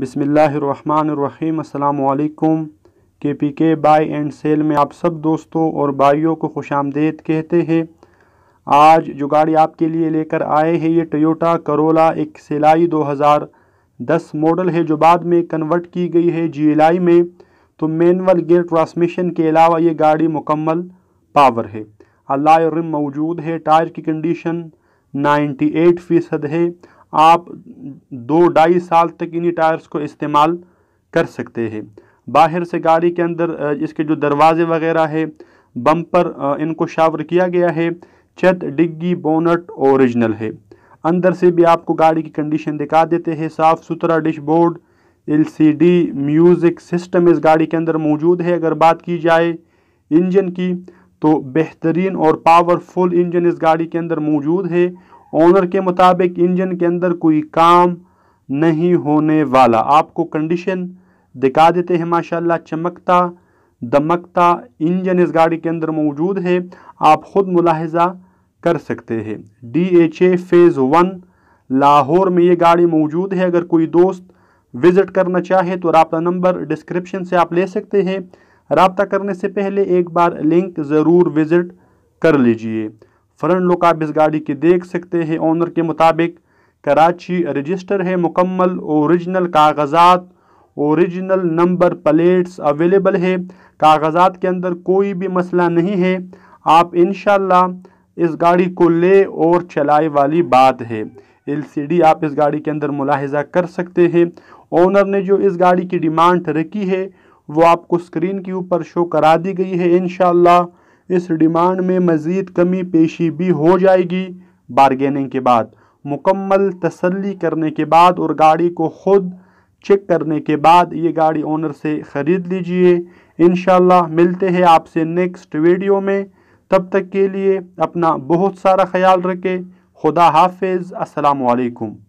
بسم اللہ الرحمن الرحیم السلام علیکم کے پی کے بائی اینڈ سیل میں آپ سب دوستوں اور بھائیوں کو خوش آمدید کہتے ہیں آج جو گاڑی آپ کے لیے لے کر آئے ہیں یہ ٹیوٹا کرولا ایک سیلائی دو ہزار دس ماڈل ہے جو بعد میں کنورٹ کی گئی ہے جی ایل آئی میں تو مینول گیئر ٹرانسمیشن کے علاوہ یہ گاڑی مکمل پاور ہے اللہ رم موجود ہے ٹائر کی کنڈیشن نائنٹی ایٹ فیصد ہے آپ دو ڈھائی سال تک انہی ٹائرز کو استعمال کر سکتے ہیں باہر سے گاڑی کے اندر اس کے جو دروازے وغیرہ ہے بمپر ان کو شاور کیا گیا ہے چت ڈگی بونٹ اوریجنل ہے اندر سے بھی آپ کو گاڑی کی کنڈیشن دکھا دیتے ہیں صاف ستھرا dashboard L C D music system اس گاڑی کے اندر موجود ہے اگر بات کی جائے انجن کی تو بہترین اور پاورفل انجن اس گاڑی کے اندر موجود ہے اونر کے مطابق انجن کے اندر کوئی کام نہیں ہونے والا آپ کو کنڈیشن دکھا دیتے ہیں ماشاءاللہ چمکتا دمکتا انجن اس گاڑی کے اندر موجود ہے آپ خود ملاحظہ کر سکتے ہیں D H A phase one Lahore میں یہ گاڑی موجود ہے اگر کوئی دوست وزٹ کرنا چاہے تو رابطہ نمبر ڈسکرپشن سے آپ لے سکتے ہیں رابطہ کرنے سے پہلے ایک بار لنک ضرور وزٹ کر لیجئے فرنٹ لوگ آپ اس گاڑی کے دیکھ سکتے ہیں اونر کے مطابق کراچی رجسٹر ہے مکمل اوریجنل کاغذات اوریجنل نمبر پلیٹس اویلیبل ہے کاغذات کے اندر کوئی بھی مسئلہ نہیں ہے آپ انشاءاللہ اس گاڑی کو لے اور چلائے والی بات ہے ایل سی ڈی آپ اس گاڑی کے اندر ملاحظہ کر سکتے ہیں اونر نے جو اس گاڑی کی ڈیمانڈ رکھی ہے وہ آپ کو سکرین کے اوپر شو کرا دی گئی ہے انشاءاللہ اللہ اس ڈیمانڈ میں مزید کمی پیشی بھی ہو جائے گی بارگیننگ کے بعد مکمل تسلی کرنے کے بعد اور گاڑی کو خود چیک کرنے کے بعد یہ گاڑی اونر سے خرید لیجئے انشاءاللہ ملتے ہیں آپ سے نیکسٹ ویڈیو میں تب تک کے لیے اپنا بہت سارا خیال رکھے خدا حافظ السلام علیکم